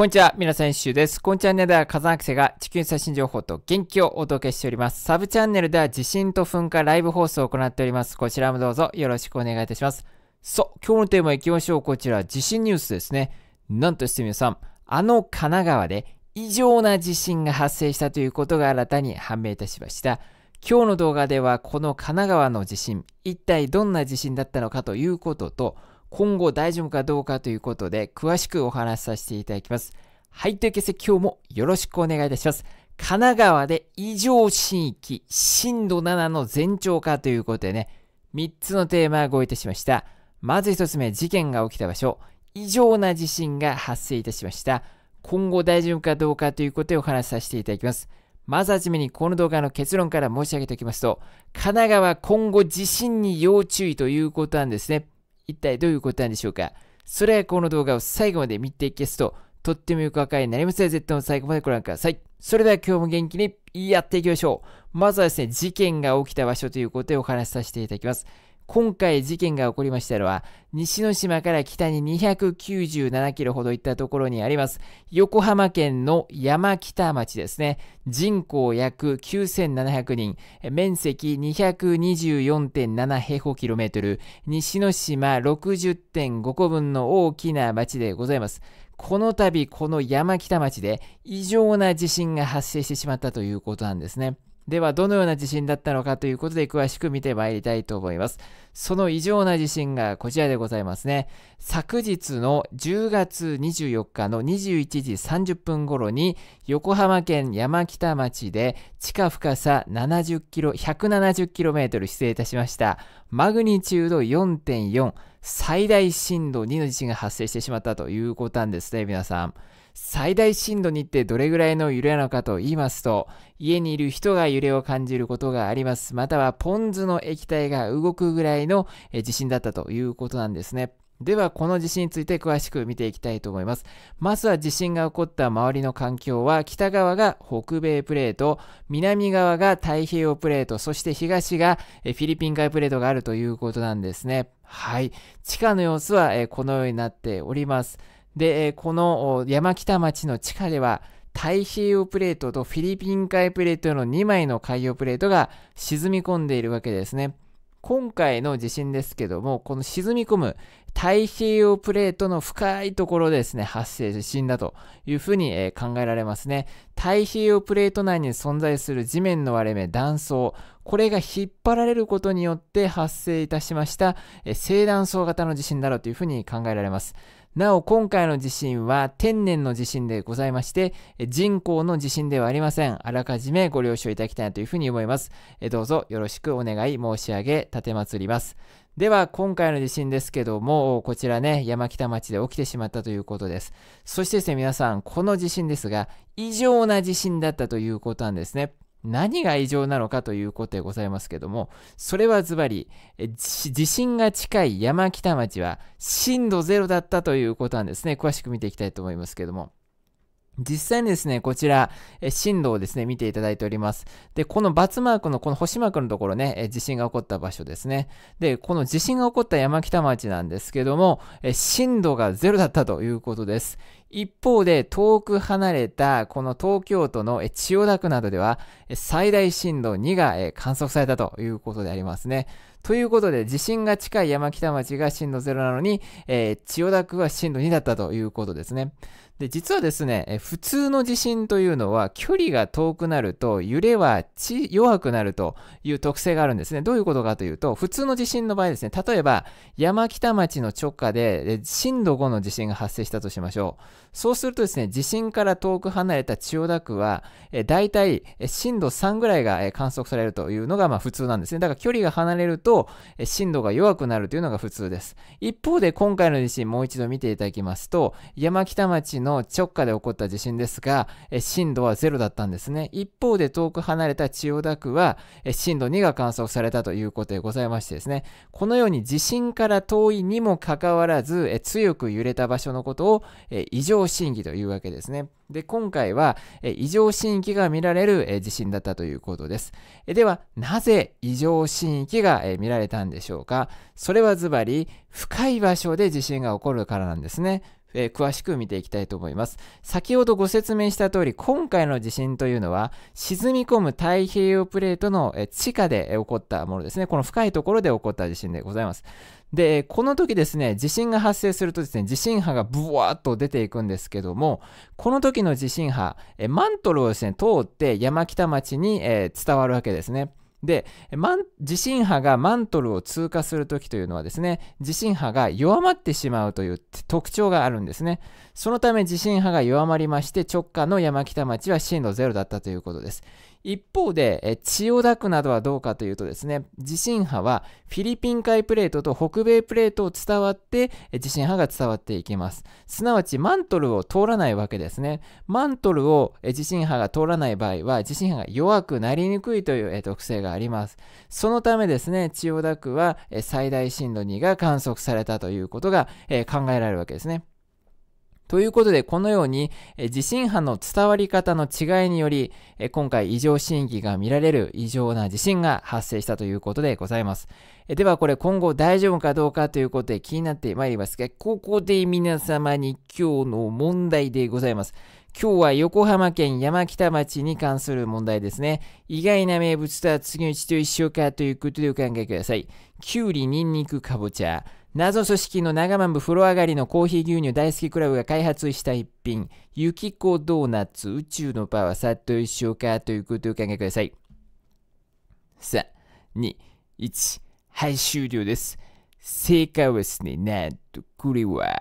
こんにちは、皆さん、一周です。このチャンネルでは火山学生が地球最新情報と元気をお届けしております。サブチャンネルでは地震と噴火ライブ放送を行っております。こちらもどうぞよろしくお願いいたします。そう、今日のテーマ行きましょう。こちら、地震ニュースですね。なんとして皆さん、あの神奈川で異常な地震が発生したということが新たに判明いたしました。今日の動画では、この神奈川の地震、一体どんな地震だったのかということと、今後大丈夫かどうかということで、詳しくお話しさせていただきます。はい、というわけで今日もよろしくお願いいたします。神奈川で異常震域、震度7の前兆化ということでね、3つのテーマをごいたしました。まず1つ目、事件が起きた場所、異常な地震が発生いたしました。今後大丈夫かどうかということでお話しさせていただきます。まずはじめにこの動画の結論から申し上げておきますと、神奈川今後地震に要注意ということなんですね。一体どういうことなんでしょうかそれはこの動画を最後まで見ていけすと、とってもよくわかりになりますので、絶対も最後までご覧ください。それでは今日も元気にやっていきましょう。まずはですね、事件が起きた場所ということでお話しさせていただきます。今回事件が起こりましたのは、西之島から北に297キロほど行ったところにあります、横浜県の山北町ですね。人口約9700人、面積224.7平方キロメートル、西之島60.5個分の大きな町でございます。この度、この山北町で異常な地震が発生してしまったということなんですね。では、どのような地震だったのかということで詳しく見てまいりたいと思います。その異常な地震がこちらでございますね。昨日の10月24日の21時30分頃に、横浜県山北町で地下深さ70キロ、170キロメートル失礼いたしました。マグニチュード4.4、最大震度2の地震が発生してしまったということなんですね、皆さん。最大震度2ってどれぐらいの揺れなのかと言いますと、家にいる人が揺れを感じることがあります。またはポン酢の液体が動くぐらいの地震だったということなんですね。では、この地震について詳しく見ていきたいと思います。まずは地震が起こった周りの環境は、北側が北米プレート、南側が太平洋プレート、そして東がフィリピン海プレートがあるということなんですね。はい。地下の様子はこのようになっております。で、この山北町の地下では、太平洋プレートとフィリピン海プレートの2枚の海洋プレートが沈み込んでいるわけですね。今回の地震ですけども、この沈み込む太平洋プレートの深いところですね、発生地震だというふうに、えー、考えられますね。太平洋プレート内に存在する地面の割れ目、断層、これが引っ張られることによって発生いたしました、えー、正断層型の地震だろうというふうに考えられます。なお今回の地震は天然の地震でございまして人口の地震ではありませんあらかじめご了承いただきたいなというふうに思いますどうぞよろしくお願い申し上げ立りますでは今回の地震ですけどもこちらね山北町で起きてしまったということですそしてですね皆さんこの地震ですが異常な地震だったということなんですね何が異常なのかということでございますけども、それはズバリ、地震が近い山北町は震度0だったということなんですね。詳しく見ていきたいと思いますけども。実際にですね、こちら、震度をですね、見ていただいております。で、この×マークの、この星マークのところね、地震が起こった場所ですね。で、この地震が起こった山北町なんですけども、震度が0だったということです。一方で遠く離れたこの東京都の千代田区などでは最大震度2が観測されたということでありますね。ということで地震が近い山北町が震度0なのに、えー、千代田区は震度2だったということですね。で実はですね、普通の地震というのは距離が遠くなると揺れは弱くなるという特性があるんですね。どういうことかというと、普通の地震の場合ですね、例えば山北町の直下で震度5の地震が発生したとしましょう。そうするとですね、地震から遠く離れた千代田区は、え大体震度3ぐらいが、え観測されるというのがまあ普通なんですね。だから距離が離れると、え震度が弱くなるというのが普通です。一方で今回の地震もう一度見ていただきますと、山北町の直下で起こった地震ですが、え震度は0だったんですね。一方で遠く離れた千代田区は、え震度2が観測されたということでございましてですね、このように地震から遠いにもかかわらず、え強く揺れた場所のことを、え異常常震域というわけですね。で、今回は、え異常震域が見られる、え地震だったということです。えでは、なぜ異常震域が、え見られたんでしょうかそれはズバリ、深い場所で地震が起こるからなんですね。えー、詳しく見ていきたいと思います。先ほどご説明した通り、今回の地震というのは、沈み込む太平洋プレートの、えー、地下で、起こったものですね。この深いところで起こった地震でございます。で、この時ですね、地震が発生するとですね、地震波がブワーッと出ていくんですけども、この時の地震波、えマントルをですね、通って山北町に、えー、伝わるわけですね。で、地震波がマントルを通過するときというのはですね、地震波が弱まってしまうという特徴があるんですね。そのため地震波が弱まりまして、直下の山北町は震度0だったということです。一方で、千代田区などはどうかというとですね、地震波はフィリピン海プレートと北米プレートを伝わって、地震波が伝わっていきます。すなわち、マントルを通らないわけですね。マントルを地震波が通らない場合は、地震波が弱くなりにくいという特性があります。そのためですね、千代田区は最大震度2が観測されたということが考えられるわけですね。ということで、このように、地震波の伝わり方の違いにより、今回異常震域が見られる異常な地震が発生したということでございます。では、これ今後大丈夫かどうかということで気になってまいりますが、ここで皆様に今日の問題でございます。今日は横浜県山北町に関する問題ですね。意外な名物とは次のうちと一緒かということでお考えください。きゅうり、にんにく、かぼちゃ。謎組織の長万部風呂上がりのコーヒー牛乳大好きクラブが開発した一品、ユキコドーナツ宇宙のパワーさっと一緒かということをお考えください。さあ、2、1、はい、終了です。正解はですね、なんと、これは、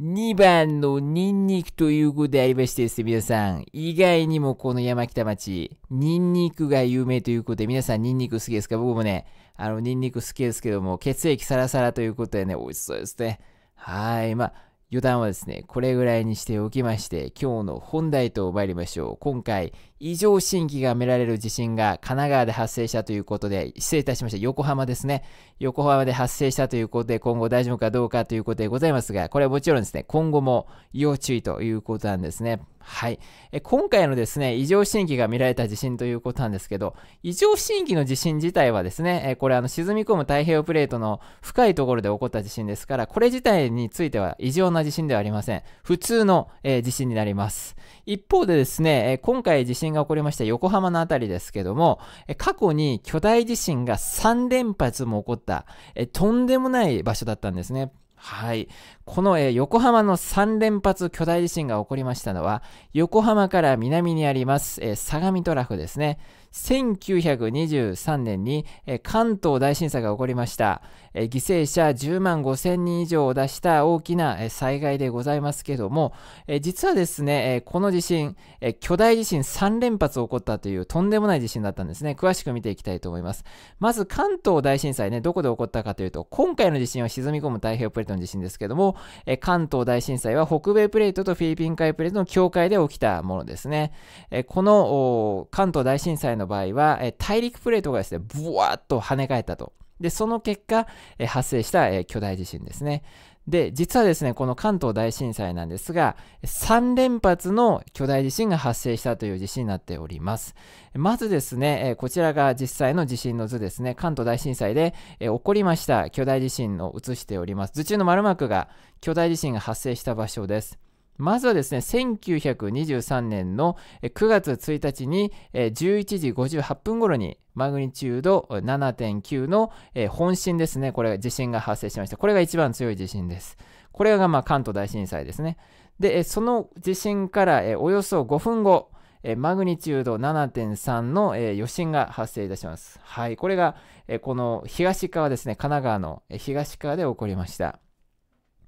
2番のニンニクということでありましてですね、皆さん、意外にもこの山北町、ニンニクが有名ということで、皆さんニンニク好きですか僕もね、あの、ニンニク好きですけども、血液サラサラということでね、美味しそうですね。はい。まあ、余談はですね、これぐらいにしておきまして、今日の本題と参りましょう。今回、異常震域が見られる地震が神奈川で発生したということで、失礼いたしました。横浜ですね。横浜で発生したということで、今後大丈夫かどうかということでございますが、これはもちろんですね、今後も要注意ということなんですね。はい。え今回のですね、異常震域が見られた地震ということなんですけど、異常震域の地震自体はですね、えこれあの沈み込む太平洋プレートの深いところで起こった地震ですから、これ自体については異常な地震ではありません。普通の、えー、地震になります。一方でですね、え今回地震が起こりました横浜の辺りですけども、え過去に巨大地震が3連発も起こった、えとんでもない場所だったんですね。はい。この、えー、横浜の3連発巨大地震が起こりましたのは、横浜から南にあります、えー、相模トラフですね。1923年に、関東大震災が起こりました、犠牲者10万5000人以上を出した大きな、災害でございますけども、実はですね、この地震、巨大地震3連発起こったというとんでもない地震だったんですね詳しく見ていきたいと思いますまず関東大震災ねどこで起こったかというと今回の地震は沈み込む太平洋プレートの地震ですけども、え関東大震災は北米プレートとフィリピン海プレートの境界で起きたものですね、えこの関東大震災の場合は、え大陸プレートがですね、ブワーッと跳ね返ったと。で、その結果、え発生した、え巨大地震ですね。で、実はですね、この関東大震災なんですが、3連発の巨大地震が発生したという地震になっております。まずですね、こちらが実際の地震の図ですね、関東大震災で起こりました巨大地震を映しております。図中の丸マークが巨大地震が発生した場所です。まずはですね、1923年の9月1日に11時58分頃にマグニチュード7.9の本震ですね、これ地震が発生しました。これが一番強い地震です。これがま関東大震災ですね。で、その地震からおよそ5分後、マグニチュード7.3の余震が発生いたします。はい、これがこの東側ですね、神奈川の東側で起こりました。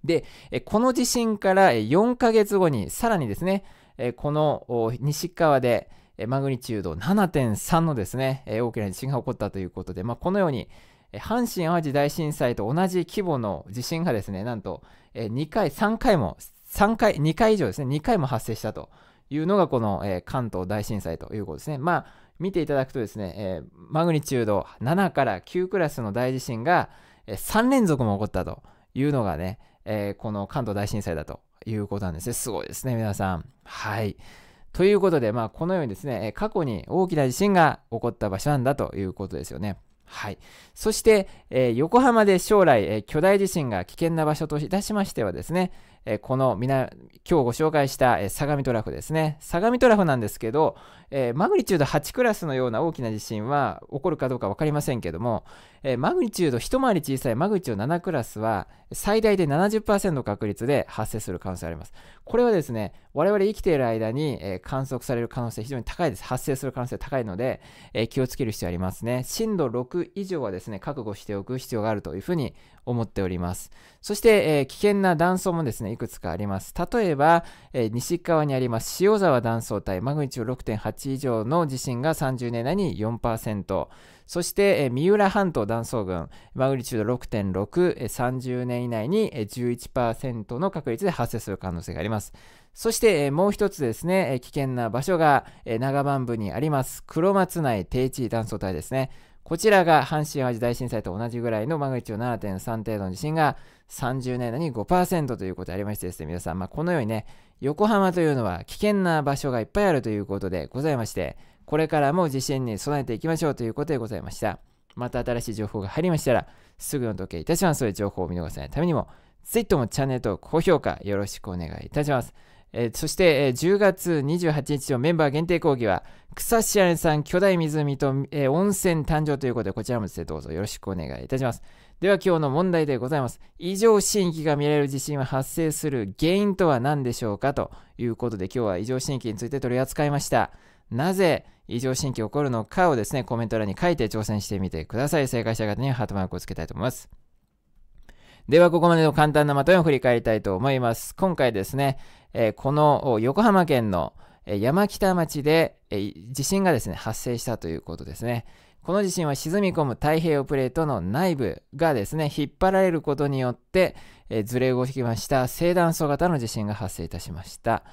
で、この地震から4ヶ月後に、さらにですね、この西側でマグニチュード7.3のですね、大きな地震が起こったということで、まあ、このように、阪神・淡路大震災と同じ規模の地震がですね、なんと2回、3回も、3回、2回以上ですね、2回も発生したというのがこの関東大震災ということですね。まあ、見ていただくとですね、マグニチュード7から9クラスの大地震が3連続も起こったというのがね、えー、この関東大震災だということなんですね。すごいですね、皆さん。はい。ということで、まあ、このようにですね、過去に大きな地震が起こった場所なんだということですよね。はい。そして、えー、横浜で将来、えー、巨大地震が危険な場所といたしましてはですね、この今日ご紹介した、相模トラフですね。相模トラフなんですけど、マグニチュード8クラスのような大きな地震は起こるかどうか分かりませんけども、マグニチュード一回り小さいマグニチュード7クラスは、最大で70%確率で発生する可能性があります。これはですね、我々生きている間に、観測される可能性非常に高いです。発生する可能性高いので、気をつける必要ありますね。震度6以上はですね、覚悟しておく必要があるというふうに思っております。そして、えー、危険な断層もですね、いくつかあります。例えば、えー、西側にあります塩沢断層帯、マグニチュード6.8以上の地震が30年内に4%。そして、えー、三浦半島断層群、マグニチュード6.6、30年以内に11%の確率で発生する可能性があります。そして、えー、もう一つですね、えー、危険な場所が、えー、長万部にあります、黒松内低地断層帯ですね。こちらが阪神・淡路大震災と同じぐらいのマグニチュード7.3程度の地震が30年代に5%ということでありましてですね、皆さん、まあ、このようにね、横浜というのは危険な場所がいっぱいあるということでございまして、これからも地震に備えていきましょうということでございました。また新しい情報が入りましたら、すぐの時計いたします。そういう情報を見逃さないためにも、ぜひともチャンネル登録、高評価よろしくお願いいたします。えー、そして、えー、10月28日のメンバー限定講義は、草知らさん、巨大湖と、えー、温泉誕生ということで、こちらもですね、どうぞよろしくお願いいたします。では、今日の問題でございます。異常震域が見られる地震は発生する原因とは何でしょうかということで、今日は異常震域について取り扱いました。なぜ異常震域起こるのかをですね、コメント欄に書いて挑戦してみてください。正解した方にはハートマークをつけたいと思います。ではここまでの簡単なまとめを振り返りたいと思います。今回ですね、えー、この横浜県の山北町で、えー、地震がですね、発生したということですね。この地震は沈み込む太平洋プレートの内部がですね、引っ張られることによって、えー、ずれ動きました、正断層型の地震が発生いたしました。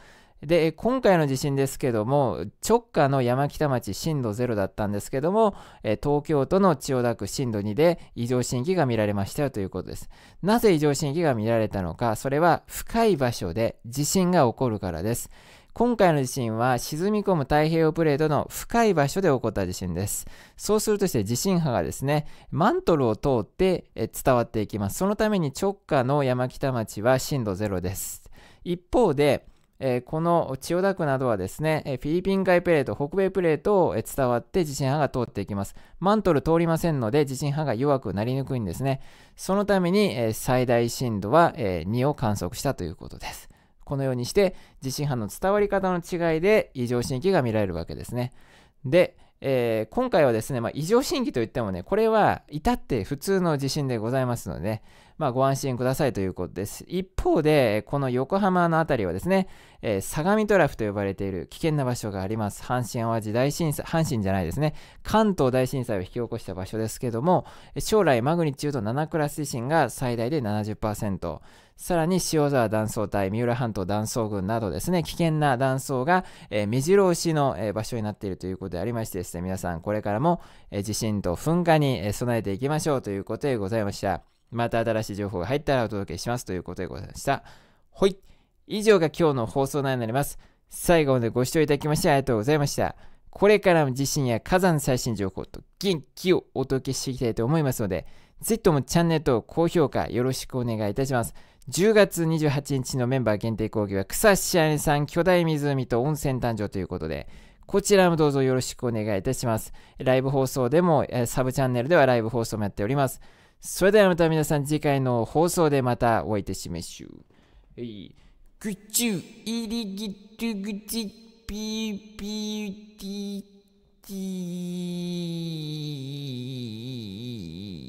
で、今回の地震ですけども、直下の山北町震度0だったんですけども、東京都の千代田区震度2で異常震域が見られましたよということです。なぜ異常震域が見られたのか、それは深い場所で地震が起こるからです。今回の地震は沈み込む太平洋プレートの深い場所で起こった地震です。そうするとして地震波がですね、マントルを通って伝わっていきます。そのために直下の山北町は震度0です。一方で、えー、この千代田区などはですね、えフィリピン海プレート、北米プレートを、え伝わって地震波が通っていきます。マントル通りませんので地震波が弱くなりにくいんですね。そのために、え最大震度は、え2を観測したということです。このようにして地震波の伝わり方の違いで異常震域が見られるわけですね。で、えー、今回はですね、まあ、異常震域といってもね、これは至って普通の地震でございますので、まあ、ご安心くださいということです。一方で、この横浜の辺りはですね、えー、相模トラフと呼ばれている危険な場所があります。阪神・淡路大震災、阪神じゃないですね、関東大震災を引き起こした場所ですけども、将来マグニチュード7クラス地震が最大で70%。さらに塩沢断層帯、三浦半島断層群などですね、危険な断層が、えー、目白押しの、えー、場所になっているということでありましてですね、皆さんこれからも、えー、地震と噴火に、え備えていきましょうということでございました。また新しい情報が入ったらお届けしますということでございました。ほい。以上が今日の放送内になります。最後までご視聴いただきましてありがとうございました。これからも地震や火山最新情報と元気をお届けしていきたいと思いますので、ぜひともチャンネルと高評価よろしくお願いいたします。10月28日のメンバー限定講義は草しあねさん巨大湖と温泉誕生ということでこちらもどうぞよろしくお願いいたします。ライブ放送でも、サブチャンネルではライブ放送もやっております。それではまた皆さん次回の放送でまたお会いいたしましょう。えい。ぐちゅ、いりぎちゅぐち、ぴーティーティー